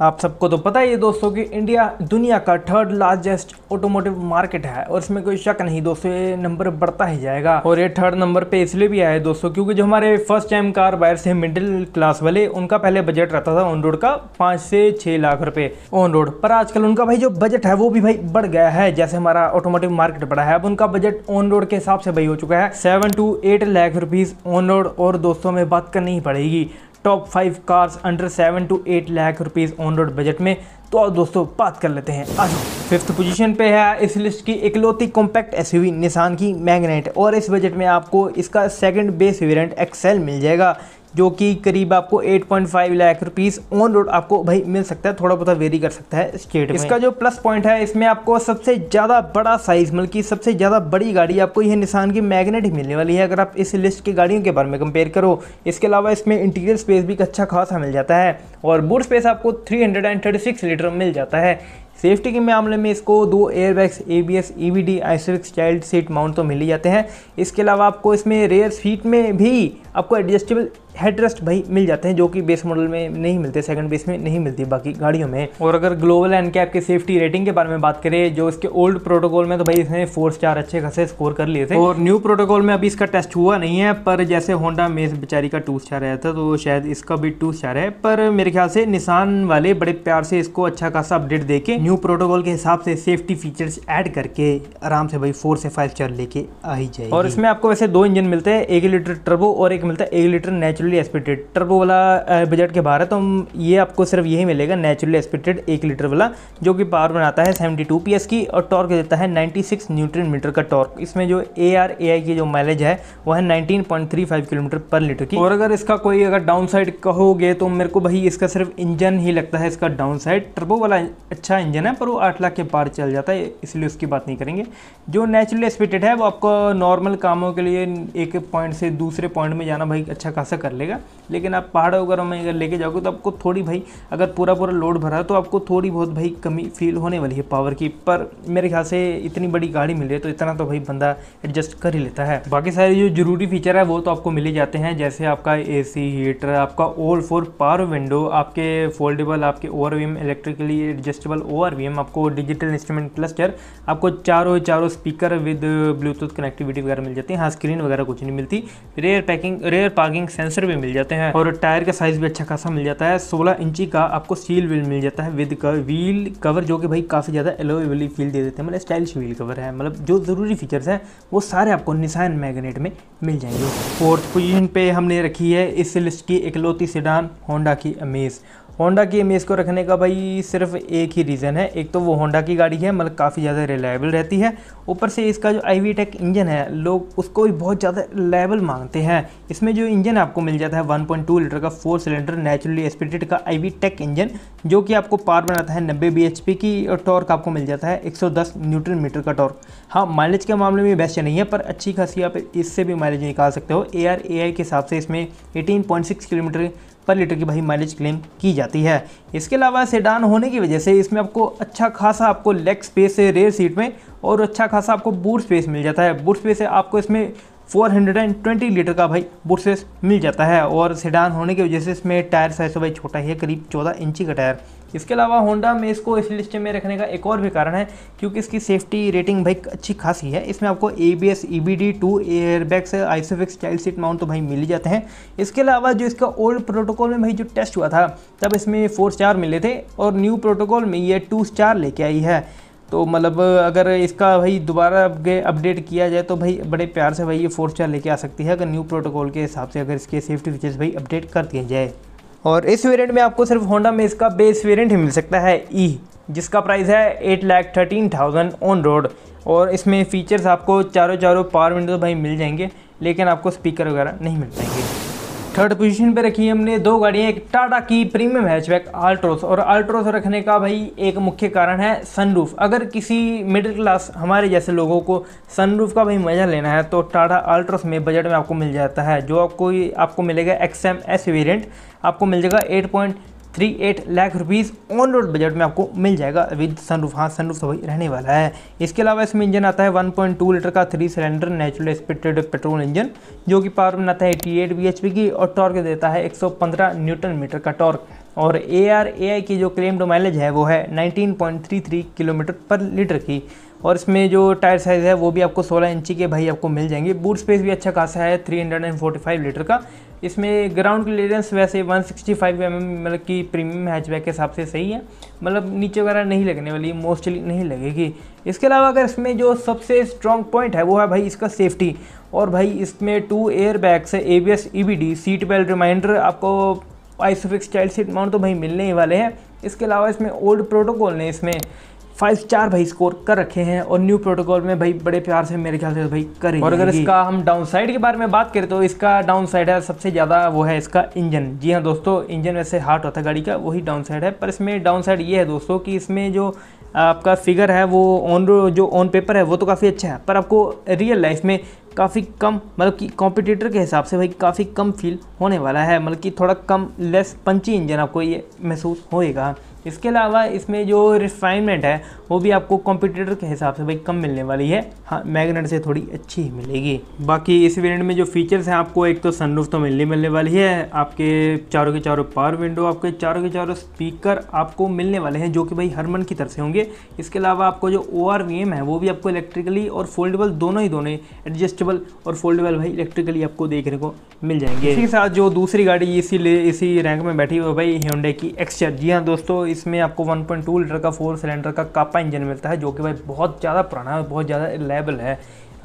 आप सबको तो पता ही है दोस्तों कि इंडिया दुनिया का थर्ड लार्जेस्ट ऑटोमोटिव मार्केट है और इसमें कोई शक नहीं दोस्तों ये नंबर बढ़ता ही जाएगा और ये थर्ड नंबर पे इसलिए भी आया है दोस्तों क्योंकि जो हमारे फर्स्ट टाइम कार बायर से मिडिल क्लास वाले उनका पहले बजट रहता था ऑन रोड का पांच से छः लाख रुपए ऑन रोड पर आजकल उनका भाई जो बजट है वो भी भाई बढ़ गया है जैसे हमारा ऑटोमोटिव मार्केट बढ़ा है अब उनका बजट ऑन रोड के हिसाब से भाई हो चुका है seven to eight lakh rupees on road और दोस्तों में बात करनी ही पड़ेगी top five cars under seven to eight lakh rupees on road budget में तो और दोस्तों बात कर लेते हैं आज फिफ्थ पोजीशन पे है इस लिस्ट की इकलौती कॉम्पैक्ट एसयूवी निसान की मैग्नेट और इस बजट में आपको इसका सेकंड बेस वेरिएंट एक्सेल मिल जाएगा जो कि करीब आपको 8.5 लाख रुपीस ऑन रोड आपको भाई मिल सकता है थोड़ा बहुत वेरी कर सकता है स्टेट में इसका जो प्लस पॉइंट है इसमें आपको सबसे ज़्यादा बड़ा साइज मतलब कि सबसे ज़्यादा बड़ी गाड़ी आपको यह निशान की मैग्नेट ही मिलने वाली है अगर आप इस लिस्ट की गाड़ियों के बारे में कंपेयर करो इसके अलावा इसमें इंटीरियर स्पेस भी अच्छा खासा मिल जाता है और बूट स्पेस आपको थ्री लीटर मिल जाता है सेफ्टी के मामले में इसको दो airbags A B S E D isofix child seat mount तो मिल ही जाते हैं इसके अलावा आपको इसमें रेयर सीट में भी आपको एडजस्टेबल हेडरेस्ट भाई मिल जाते हैं जो कि बेस मॉडल में नहीं मिलते सेकंड बेस में नहीं मिलती बाकी गाड़ियों में और अगर ग्लोबल एंड कैप के सेफ्टी रेटिंग के बारे में बात करें जो इसके ओल्ड प्रोटोकॉल में तो भाई इसने फोर स्टार अच्छे खासे स्कोर कर लिए थे और न्यू प्रोटोकॉल में अभी इसका टेस्ट हुआ नहीं है पर जैसे होंडा मेज बेचारी का टू स्टार आया था तो शायद इसका भी टू स्टार है पर मेरे ख्याल से निशान वाले बड़े प्यार से इसको अच्छा खासा अपडेट देके न्यू न्यू प्रोटोकॉल के हिसाब से सेफ्टी फीचर्स ऐड करके आराम से भाई फोर से फाइव स्टार लेके आ ही जाए और इसमें आपको वैसे दो इंजन मिलते हैं एक लीटर टर्बो और एक मिलता है एक लीटर नेचुरली एस्पिटेड टर्बो वाला बजट के बाहर है तो ये आपको सिर्फ यही मिलेगा नेचुरली एस्पिटेड एक लीटर वाला जो कि पावर बनाता है सेवेंटी टू की और टॉर्क देता है नाइन्टी सिक्स न्यूट्रन मीटर का टॉर्क इसमें जो ए आर ए आई की जो माइलेज है वह है nineteen point three five kilometre पर लीटर की और अगर इसका कोई अगर डाउन साइड कहोगे तो मेरे को भाई इसका सिर्फ इंजन ही लगता है इसका डाउन साइड टर्बो वाला अच्छा इंजन रीज़न है पर वो आठ लाख के पार चल जाता है इसलिए उसकी बात नहीं करेंगे जो नेचुरली एक्सपेक्टेड है वो आपको नॉर्मल कामों के लिए एक पॉइंट से दूसरे पॉइंट में जाना भाई अच्छा खासा कर लेगा लेकिन आप पहाड़ वगैरह में अगर लेके जाओगे तो आपको थोड़ी भाई अगर पूरा पूरा लोड भरा तो आपको थोड़ी बहुत भाई कमी फील होने वाली है पावर की पर मेरे ख्याल से इतनी बड़ी गाड़ी मिल तो इतना तो भाई बंदा एडजस्ट कर ही लेता है बाकी सारे जो जरूरी फीचर है वो तो आपको मिले जाते हैं जैसे आपका ए हीटर आपका ऑल फोर पावर विंडो आपके फोल्डेबल आपके ओवर इलेक्ट्रिकली एडजस्टेबल ओवर और वी आपको डिजिटल इंस्ट्रूमेंट क्लस्टर आपको चारों चारों स्पीकर विद ब्लूटूथ कनेक्टिविटी वगैरह मिल जाती है हाँ स्क्रीन वगैरह कुछ नहीं मिलती rear packing rear parking sensor भी मिल जाते हैं और टायर का साइज़ भी अच्छा खासा मिल जाता है सोलह इंची का आपको सील व्हील मिल जाता है विद व्हील कवर जो कि भाई काफ़ी ज़्यादा एलोएबली फील दे देते हैं मतलब स्टाइलिश व्हील कवर है मतलब जो ज़रूरी फीचर्स हैं वो सारे आपको निशान मैगनेट में मिल जाएंगे फोर्थ पोजिशन पे हमने रखी है इस लिस्ट की इकलौती सिडान होंडा की अमेज़ होंडा की एम को रखने का भाई सिर्फ एक ही रीज़न है एक तो वो होंडा की गाड़ी है मतलब काफ़ी ज़्यादा रिलायबल रहती है ऊपर से इसका जो आई वी टेक इंजन है लोग उसको भी बहुत ज़्यादा रिलायबल मांगते हैं इसमें जो इंजन आपको मिल जाता है 1.2 लीटर का फोर सिलेंडर नेचुरली एस्पिरेटेड का आई वी टेक इंजन जो कि आपको पावर बनाता है नब्बे बी की टॉर्क आपको मिल जाता है दस न्यूटन मीटर का टॉर्क हाँ माइलेज के मामले में बेस्ट नहीं है पर अच्छी खासी आप इससे भी माइलेज निकाल सकते हो ए आर के हिसाब से इसमें सिक्स किलोमीटर पर लीटर की भाई माइलेज क्लेम की जाती है इसके अलावा सेडान होने की वजह से इसमें आपको अच्छा खासा आपको लेग स्पेस है रेयर सीट में और अच्छा खासा आपको बूट स्पेस मिल जाता है बूट स्पेस आपको इसमें 420 लीटर का भाई बूट स्पेस मिल जाता है और सेडान होने की वजह से इसमें टायर साइज तो भाई छोटा ही है करीब 14 इंची का टायर इसके अलावा होंडा में इसको इस लिस्ट में रखने का एक और भी कारण है क्योंकि इसकी सेफ्टी रेटिंग भाई अच्छी खासी है इसमें आपको A B S E B D two airbags isofix child seat mount तो भाई मिल ही जाते हैं इसके अलावा जो इसका ओल्ड प्रोटोकॉल में भाई जो टेस्ट हुआ था तब इसमें फोर स्टार मिले थे और न्यू प्रोटोकॉल में ये टू स्टार लेके आई है तो मतलब अगर इसका भाई दोबारा अपडेट किया जाए तो भाई बड़े प्यार से भाई ये फोर स्टार लेके आ सकती है अगर न्यू प्रोटोकॉल के हिसाब से अगर इसके सेफ्टी फीचर्स भाई अपडेट कर दिए जाए और इस वेरिएंट में आपको सिर्फ होंडा में इसका बेस वेरिएंट ही मिल सकता है ई e, जिसका प्राइस है eight lakh thirteen thousand on road और इसमें फ़ीचर्स आपको चारों चारों पावर विंडो भाई मिल जाएंगे लेकिन आपको स्पीकर वगैरह नहीं मिल पाएंगे थर्ड पोजीशन पे रखी है हमने दो गाड़ियाँ एक टाटा की प्रीमियम हैचबैक अल्ट्रोस और अल्ट्रोस रखने का भाई एक मुख्य कारण है सनरूफ अगर किसी मिडिल क्लास हमारे जैसे लोगों को सनरूफ का भाई मज़ा लेना है तो टाटा आल्ट्रोस में बजट में आपको मिल जाता है जो आपको आपको मिलेगा एक्स एम एस वेरियंट आपको मिल जाएगा eight point three eight lakh rupees on road budget में आपको मिल जाएगा विद सनरूफ हाँ सनरूफ तो वही रहने वाला है इसके अलावा इसमें इंजन आता है 1.2 लीटर का three cylinder natural aspirated petrol engine जो कि पावर बनाता है 88 एट की और टॉर्क देता है 115 न्यूटन मीटर का टॉर्क और ए आर ए आई की जो क्लेम्ड माइलेज है वो है 19.33 किलोमीटर पर लीटर की और इसमें जो टायर साइज़ है वो भी आपको 16 इंची के भाई आपको मिल जाएंगे बूट स्पेस भी अच्छा खासा है 345 लीटर का इसमें ग्राउंड क्लियरेंस वैसे 165 सिक्सटी mm मतलब कि प्रीमियम हैचबैक के हिसाब से सही है मतलब नीचे वगैरह नहीं लगने वाली मोस्टली नहीं लगेगी इसके अलावा अगर इसमें जो सबसे स्ट्रॉन्ग पॉइंट है वो है भाई इसका सेफ्टी और भाई इसमें टू एयर बैग्स से A B S E B D seat belt reminder आपको आइसोफिक्स चाइल्ड सीट माउंट तो भाई मिलने ही वाले हैं इसके अलावा इसमें ओल्ड प्रोटोकॉल ने इसमें फाइव स्टार भाई स्कोर कर रखे हैं और न्यू प्रोटोकॉल में भाई बड़े प्यार से मेरे ख्याल से भाई करें और अगर इसका हम डाउन साइड के बारे में बात करें तो इसका डाउन साइड है सबसे ज़्यादा वो है इसका इंजन जी हाँ दोस्तों इंजन वैसे हार्ट होता है गाड़ी का वही डाउन साइड है पर इसमें डाउन साइड ये है दोस्तों कि इसमें जो आपका फिगर है वो ऑन जो ऑन पेपर है वो तो काफ़ी अच्छा है पर आपको रियल लाइफ में काफ़ी कम मतलब कि कॉम्पिटिटर के हिसाब से भाई काफ़ी कम फील होने वाला है मतलब कि थोड़ा कम लेस पंची इंजन आपको ये महसूस होएगा इसके अलावा इसमें जो रिफाइनमेंट है वो भी आपको कॉम्पिटिटर के हिसाब से भाई कम मिलने वाली है हाँ मैगनेट से थोड़ी अच्छी ही मिलेगी बाकी इस वेरिएंट में जो फीचर्स हैं आपको एक तो सनरूफ तो मिलने मिलने वाली है आपके चारों के चारों पावर विंडो आपके चारों के चारों स्पीकर आपको मिलने वाले हैं जो कि भाई हरमन की तरफ से होंगे इसके अलावा आपको जो ओ है वो भी आपको इलेक्ट्रिकली और फोल्डेबल दोनों ही दोनों एडजस्ट एडजस्टेबल और फोल्डेबल भाई इलेक्ट्रिकली आपको देखने को मिल जाएंगे इसी के साथ जो दूसरी गाड़ी इसी ले इसी रैंक में बैठी हुई भाई ह्यूडे की एक्सचर जी हाँ दोस्तों इसमें आपको 1.2 लीटर का फोर सिलेंडर का कापा इंजन मिलता है जो कि भाई बहुत ज़्यादा पुराना है बहुत ज़्यादा रिलायबल है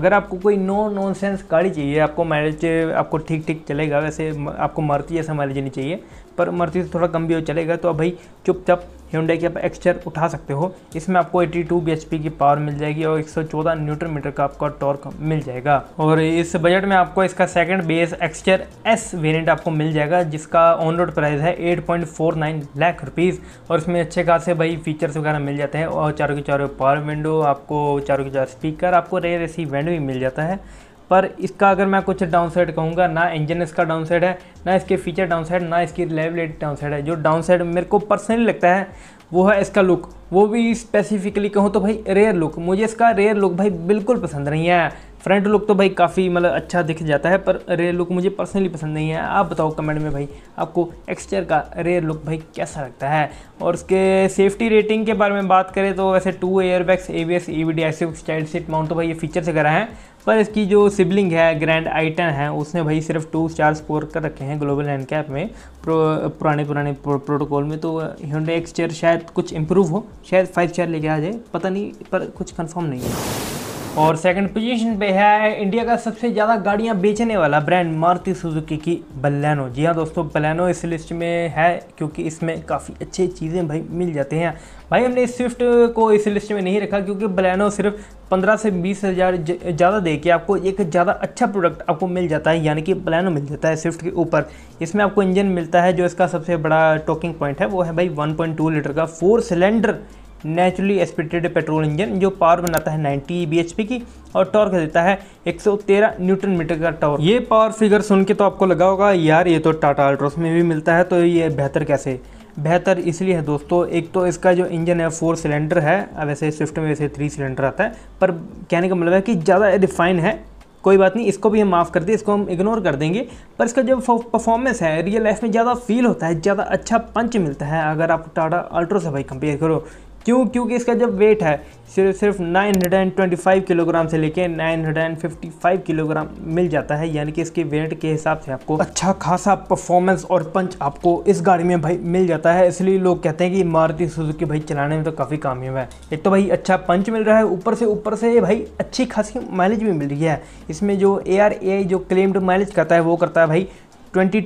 अगर आपको कोई नो नॉनसेंस गाड़ी चाहिए आपको माइलेज आपको ठीक ठीक चलेगा वैसे आपको मारती जैसा माइलेज नहीं चाहिए पर मर्सिडीज से थोड़ा कम भी हो चलेगा तो अब भाई चुपचाप हिंडे की आप एक्सचर उठा सकते हो इसमें आपको 82 टू की पावर मिल जाएगी और 114 न्यूटन मीटर का आपका टॉर्क मिल जाएगा और इस बजट में आपको इसका सेकंड बेस एक्सचर एस वेरिएंट आपको मिल जाएगा जिसका ऑन रोड प्राइस है 8.49 लाख रुपीज़ और इसमें अच्छे खासे भाई फीचर्स वगैरह मिल जाते हैं और चारों के चारों पावर विंडो आपको चारों के चारों स्पीकर आपको रेयर ए सी भी मिल जाता है पर इसका अगर मैं कुछ डाउनसाइड कहूँगा ना इंजन इसका डाउनसाइड है ना इसके फीचर डाउनसाइड ना इसकी रिलायबिलिटी डाउनसाइड है जो डाउनसाइड मेरे को पर्सनली लगता है वो है इसका लुक वो भी स्पेसिफिकली कहूँ तो भाई रेयर लुक मुझे इसका रेयर लुक भाई बिल्कुल पसंद नहीं है फ्रंट लुक तो भाई काफ़ी मतलब अच्छा दिख जाता है पर रेयर लुक मुझे पर्सनली पसंद नहीं है आप बताओ कमेंट में भाई आपको एक्सचर का रेयर लुक भाई कैसा लगता है और उसके सेफ्टी रेटिंग के बारे में बात करें तो वैसे two air bags A B S E V D आई चाइल्ड सीट माउंट तो भाई ये फीचर से करा है पर इसकी जो सिबलिंग है ग्रैंड आइटन है उसने भाई सिर्फ टू स्टार स्कोर कर रखे हैं ग्लोबल हैंड कैप में प्रो, पुराने पुराने प्रो, प्रोटोकॉल में तो हिंडे एक्सचर शायद कुछ इम्प्रूव हो शायद फाइव स्टार लेके आ जाए पता नहीं पर कुछ कंफर्म नहीं है और सेकंड पोजीशन पे है इंडिया का सबसे ज़्यादा गाड़ियां बेचने वाला ब्रांड मारुति सुजुकी की बलैनो जी हाँ दोस्तों बलैनो इस लिस्ट में है क्योंकि इसमें काफ़ी अच्छी चीज़ें भाई मिल जाती हैं भाई हमने स्विफ्ट को इस लिस्ट में नहीं रखा क्योंकि बलैनो सिर्फ पंद्रह से बीस हज़ार ज़्यादा दे के आपको एक ज़्यादा अच्छा प्रोडक्ट आपको मिल जाता है यानी कि बलैनो मिल जाता है स्विफ्ट के ऊपर इसमें आपको इंजन मिलता है जो इसका सबसे बड़ा टॉकिंग पॉइंट है वो है भाई वन लीटर का four cylinder naturally aspirated petrol engine जो पावर बनाता है 90 bhp की और टॉर्क देता है 113 न्यूटन मीटर का टॉर्क ये पावर फिगर सुन के तो आपको लगा होगा यार ये तो टाटा अल्ट्रोस में भी मिलता है तो ये बेहतर कैसे बेहतर इसलिए है दोस्तों एक तो इसका जो इंजन है फोर सिलेंडर है वैसे स्विफ्ट में वैसे थ्री सिलेंडर आता है पर कहने का मतलब है कि ज़्यादा रिफाइन है कोई बात नहीं इसको भी हम माफ़ कर दें इसको हम इग्नोर कर देंगे पर इसका जो परफॉर्मेंस है रियल लाइफ में ज़्यादा फील होता है ज़्यादा अच्छा पंच मिलता है अगर आप टाटा अल्ट्रो से भाई कंपेयर करो क्यों क्योंकि इसका जब वेट है सिर्फ सिर्फ 925 किलोग्राम से लेके 955 किलोग्राम मिल जाता है यानी कि इसके वेट के हिसाब से आपको अच्छा खासा परफॉर्मेंस और पंच आपको इस गाड़ी में भाई मिल जाता है इसलिए लोग कहते हैं कि मारुति सुजुकी भाई चलाने में तो काफ़ी कामयाब है एक तो भाई अच्छा पंच मिल रहा है ऊपर से ऊपर से भाई अच्छी खासी माइलेज भी मिल रही है इसमें जो ए जो क्लेम्ड माइलेज करता है वो करता है भाई ट्वेंटी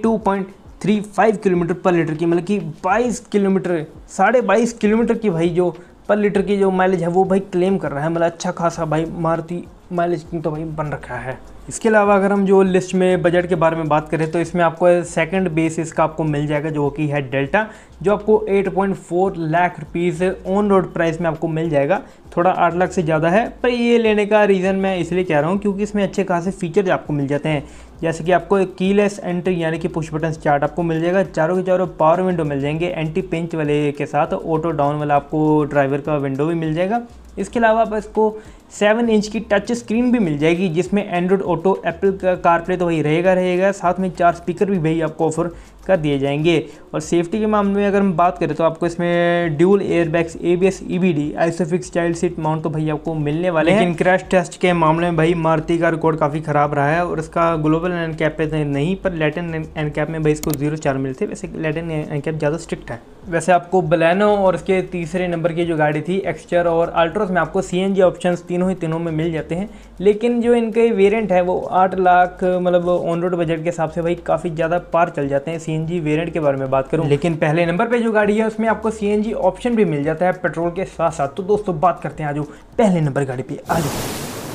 थ्री फाइव किलोमीटर पर लीटर की मतलब कि बाईस किलोमीटर साढ़े बाईस किलोमीटर की भाई जो पर लीटर की जो माइलेज है वो भाई क्लेम कर रहा है मतलब अच्छा खासा भाई मारुति माइलेज तो भाई बन रखा है इसके अलावा अगर हम जो लिस्ट में बजट के बारे में बात करें तो इसमें आपको सेकंड बेस इसका आपको मिल जाएगा जो कि है डेल्टा जो आपको 8.4 lakh rupees on road price में आपको मिल जाएगा थोड़ा आठ लाख से ज़्यादा है पर ये लेने का रीज़न मैं इसलिए कह रहा हूँ क्योंकि इसमें अच्छे खासे फीचर्स आपको मिल जाते हैं जैसे कि आपको एक कीलेस एंट्री यानी कि पुश बटन चार्ट आपको मिल जाएगा चारों के चारों पावर विंडो मिल जाएंगे एंटी पिंच वाले के साथ ऑटो डाउन वाला आपको ड्राइवर का विंडो भी मिल जाएगा इसके अलावा आप इसको सेवन इंच की टच स्क्रीन भी मिल जाएगी जिसमें एंड्रॉयड ऑटो एप्पल का कारप्ले तो वही रहेगा रहेगा साथ में चार स्पीकर भी भाई आपको ऑफर कर दिए जाएंगे और सेफ्टी के मामले में अगर हम बात करें तो आपको इसमें dual airbags A B S E B D isofix child seat mount तो भाई आपको मिलने वाले हैं लेकिन क्रैश टेस्ट के मामले में भाई मारुति का रिकॉर्ड काफ़ी ख़राब रहा है और इसका ग्लोबल एन कैप पे नहीं पर लेटिन एन कैप में भाई इसको जीरो चार मिलते वैसे लेटिन एन कैप ज़्यादा स्ट्रिक्ट है वैसे आपको बलैनो और इसके तीसरे नंबर की जो गाड़ी थी एक्सचर और अल्ट्रो पास में आपको सी एन जी ऑप्शन तीनों ही तीनों में मिल जाते हैं लेकिन जो इनके वेरिएंट है वो आठ लाख मतलब ऑन रोड बजट के हिसाब से भाई काफ़ी ज़्यादा पार चल जाते हैं सी एन जी वेरियंट के बारे में बात करूँ लेकिन पहले नंबर पर जो गाड़ी है उसमें आपको सी एन जी ऑप्शन भी मिल जाता है पेट्रोल के साथ साथ तो दोस्तों बात करते हैं आज पहले नंबर गाड़ी पर आज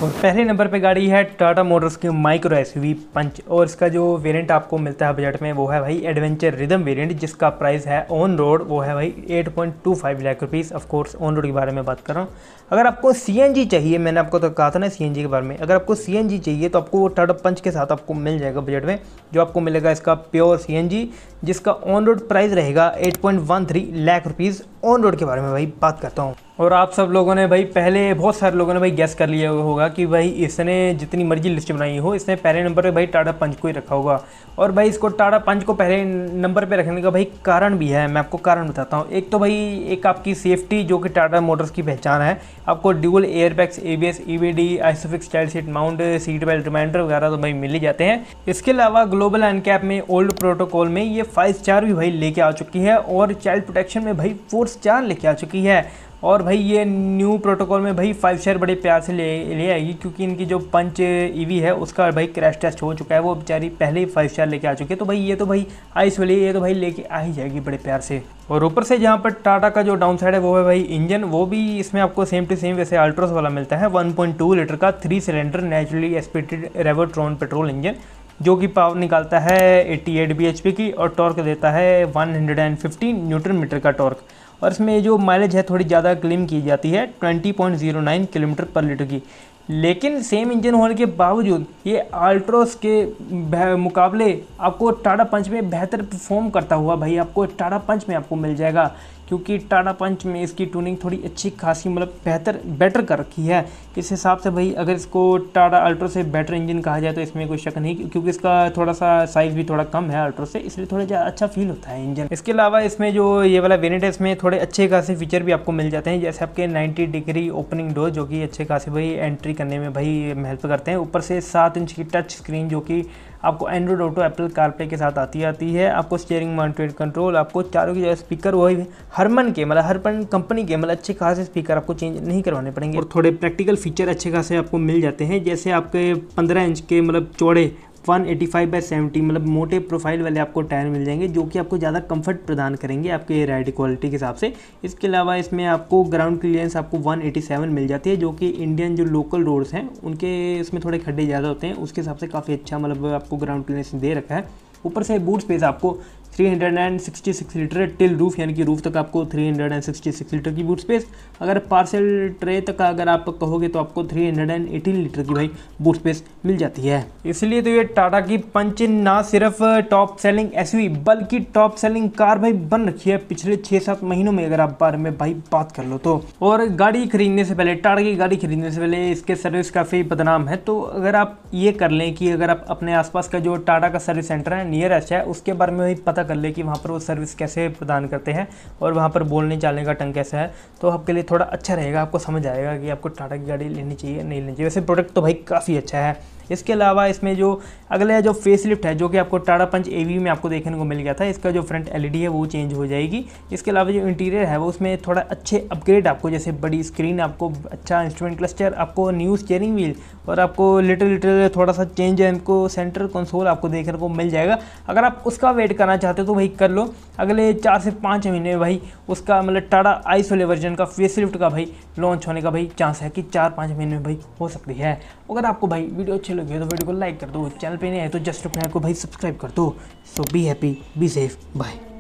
और पहले नंबर पे गाड़ी है टाटा मोटर्स की माइक्रो एस पंच और इसका जो वेरिएंट आपको मिलता है बजट में वो है भाई एडवेंचर रिदम वेरिएंट जिसका प्राइस है ऑन रोड वो है भाई 8.25 point two five lakh rupees of course on road के बारे में बात कर रहा हूँ अगर आपको सी चाहिए मैंने आपको तो कहा था ना सी के बारे में अगर आपको सी चाहिए तो आपको टाटा पंच के साथ आपको मिल जाएगा बजट में जो आपको मिलेगा इसका प्योर सी जिसका ऑन रोड प्राइस रहेगा eight point lakh rupees on road के बारे में भाई बात करता हूँ और आप सब लोगों ने भाई पहले बहुत सारे लोगों ने भाई गैस कर लिया होगा कि भाई इसने जितनी मर्जी लिस्ट बनाई हो इसने पहले नंबर पे भाई टाटा पंच को ही रखा होगा और भाई इसको टाटा पंच को पहले नंबर पे रखने का भाई कारण भी है मैं आपको कारण बताता हूँ एक तो भाई एक आपकी सेफ्टी जो कि टाटा मोटर्स की पहचान है आपको dual airbags A B S E V D isofix child seat mount seat belt reminder वगैरह तो भाई मिल ही जाते हैं इसके अलावा ग्लोबल एन कैप में ओल्ड प्रोटोकॉल में ये फाइव स्टार भी भाई लेके आ चुकी है और चाइल्ड प्रोटेक्शन में भाई फोर स्टार लेके आ चुकी है और भाई ये न्यू प्रोटोकॉल में भाई फाइव शेयर बड़े प्यार से ले ले आएगी क्योंकि इनकी जो पंच ईवी है उसका भाई क्रैश टेस्ट हो चुका है वो बेचारी पहले ही फाइव शेयर लेके आ चुकी है तो भाई ये तो भाई आइस वाली ये तो भाई लेके आ ही जाएगी बड़े प्यार से और ऊपर से जहाँ पर टाटा का जो डाउन साइड है वो है भाई इंजन वो भी इसमें आपको सेम टू सेम वैसे अल्ट्रोस वाला मिलता है वन लीटर का three cylinder naturally expected Revotron petrol engine जो कि पावर निकालता है 88 bhp की और टॉर्क देता है 115 न्यूटन मीटर का टॉर्क और इसमें जो माइलेज है थोड़ी ज़्यादा क्लेम की जाती है 20.09 किलोमीटर पर लीटर की लेकिन सेम इंजन होने के बावजूद ये अल्ट्रोस के मुकाबले आपको टाटा पंच में बेहतर परफॉर्म करता हुआ भाई आपको टाटा पंच में आपको मिल जाएगा क्योंकि टाटा पंच में इसकी ट्यूनिंग थोड़ी अच्छी खासी मतलब बेहतर बेटर कर रखी है इस हिसाब से भाई अगर इसको टाटा अल्ट्रो से बेटर इंजन कहा जाए तो इसमें कोई शक नहीं क्योंकि इसका थोड़ा सा साइज़ भी थोड़ा कम है अल्ट्रो से इसलिए थोड़ा ज़्यादा अच्छा फील होता है इंजन इसके अलावा इसमें जो ये वाला वेनेट है इसमें थोड़े अच्छे खासे फीचर भी आपको मिल जाते हैं जैसे आपके नाइन्टी डिग्री ओपनिंग डोर जो कि अच्छे खासे भाई एंट्री करने में भाई हेल्प करते हैं ऊपर से सात इंच की टच स्क्रीन जो कि आपको एंड्रॉइड ऑटो एप्पल कारप्ले के साथ आती आती है आपको स्टेयरिंग मॉनिटर कंट्रोल आपको चारों की जो स्पीकर वही हरमन के मतलब हरमन कंपनी के मतलब अच्छे खासे स्पीकर आपको चेंज नहीं करवाने पड़ेंगे और थोड़े प्रैक्टिकल फीचर अच्छे खासे आपको मिल जाते हैं जैसे आपके पंद्रह इंच के मतलब चौड़े one eighty five by seventy मतलब मोटे प्रोफाइल वाले आपको टायर मिल जाएंगे जो कि आपको ज़्यादा कंफर्ट प्रदान करेंगे आपके राइड क्वालिटी के हिसाब से इसके अलावा इसमें आपको ग्राउंड क्लियरेंस आपको वन एटी सेवन मिल जाती है जो कि इंडियन जो लोकल रोड्स हैं उनके इसमें थोड़े खड्डे ज़्यादा होते हैं उसके हिसाब से काफ़ी अच्छा मतलब आपको ग्राउंड क्लियरेंस दे रखा है ऊपर से बूट स्पेस आपको 366 लीटर टिल रूफ यानी कि रूफ तक आपको 366 लीटर की बूट स्पेस अगर पार्सल ट्रे तक अगर आप कहोगे तो आपको 318 लीटर की भाई बूट स्पेस मिल जाती है इसलिए तो ये टाटा की पंच ना सिर्फ टॉप सेलिंग एस बल्कि टॉप सेलिंग कार भाई बन रखी है पिछले छः सात महीनों में अगर आप बारे में भाई बात कर लो तो और गाड़ी खरीदने से पहले टाटा की गाड़ी खरीदने से पहले इसके सर्विस काफ़ी बदनाम है तो अगर आप ये कर लें कि अगर आप अपने आसपास का जो टाटा का सर्विस सेंटर है नियर एच है उसके बारे में पता पता कर ले कि वहाँ पर वो सर्विस कैसे प्रदान करते हैं और वहाँ पर बोलने चालने का टंग कैसा है तो आपके लिए थोड़ा अच्छा रहेगा आपको समझ आएगा कि आपको टाटा की गाड़ी लेनी चाहिए नहीं लेनी चाहिए वैसे प्रोडक्ट तो भाई काफ़ी अच्छा है इसके अलावा इसमें जो अगला जो फेस लिफ्ट है जो कि आपको टाटा पंच ए में आपको देखने को मिल गया था इसका जो फ्रंट एल e है वो चेंज हो जाएगी इसके अलावा जो इंटीरियर है वो उसमें थोड़ा अच्छे अपग्रेड आपको जैसे बड़ी स्क्रीन आपको अच्छा इंस्ट्रूमेंट क्लस्टर आपको न्यू स्टेयरिंग व्हील और आपको लिटल लिटल थोड़ा सा चेंज है इनको सेंटर कंसोल आपको देखने को मिल जाएगा अगर आप उसका वेट करना चाहते हो तो भाई कर लो अगले चार से पाँच महीने में भाई उसका मतलब टाटा आई सोले वर्जन का फेस लिफ्ट का भाई लॉन्च होने का भाई चांस है कि चार पाँच महीने में भाई हो सकती है अगर आपको भाई वीडियो अच्छी लगी हो तो वीडियो को लाइक कर दो चैनल पे नहीं आए तो जस्ट अपने को भाई सब्सक्राइब कर दो so be happy be safe bye